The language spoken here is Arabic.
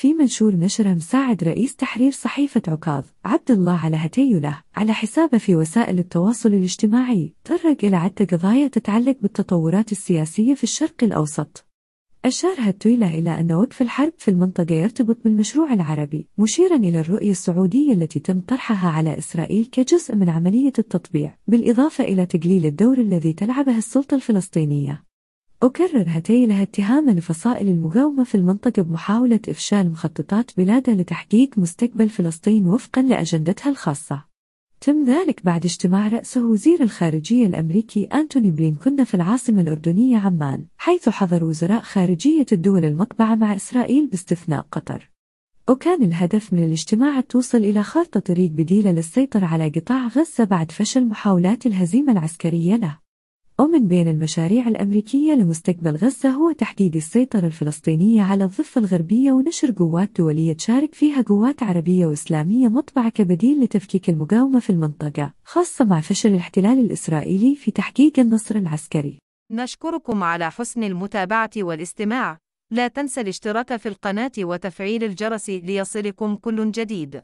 في منشور نشره مساعد رئيس تحرير صحيفة عكاظ عبد الله على هتيله على حسابه في وسائل التواصل الاجتماعي طرق إلى عدة قضايا تتعلق بالتطورات السياسية في الشرق الأوسط أشار هتيلة إلى أن وقف الحرب في المنطقة يرتبط بالمشروع العربي مشيرا إلى الرؤية السعودية التي تم طرحها على إسرائيل كجزء من عملية التطبيع بالإضافة إلى تقليل الدور الذي تلعبه السلطة الفلسطينية أكرر هتيلها اتهاما لفصائل المقاومة في المنطقة بمحاولة إفشال مخططات بلادها لتحقيق مستقبل فلسطين وفقا لأجندتها الخاصة تم ذلك بعد اجتماع رأسه وزير الخارجية الأمريكي أنتوني بلينكون في العاصمة الأردنية عمان حيث حضر وزراء خارجية الدول المطبعة مع إسرائيل باستثناء قطر وكان الهدف من الاجتماع توصل إلى خارطة طريق بديلة للسيطرة على قطاع غزة بعد فشل محاولات الهزيمة العسكرية له ومن بين المشاريع الأمريكية لمستقبل غزة هو تحديد السيطرة الفلسطينية على الضفة الغربية ونشر قوات دولية تشارك فيها قوات عربية وإسلامية مطبعة كبديل لتفكيك المقاومة في المنطقة خاصة مع فشل الاحتلال الإسرائيلي في تحقيق النصر العسكري نشكركم على حسن المتابعة والاستماع لا تنسى الاشتراك في القناة وتفعيل الجرس ليصلكم كل جديد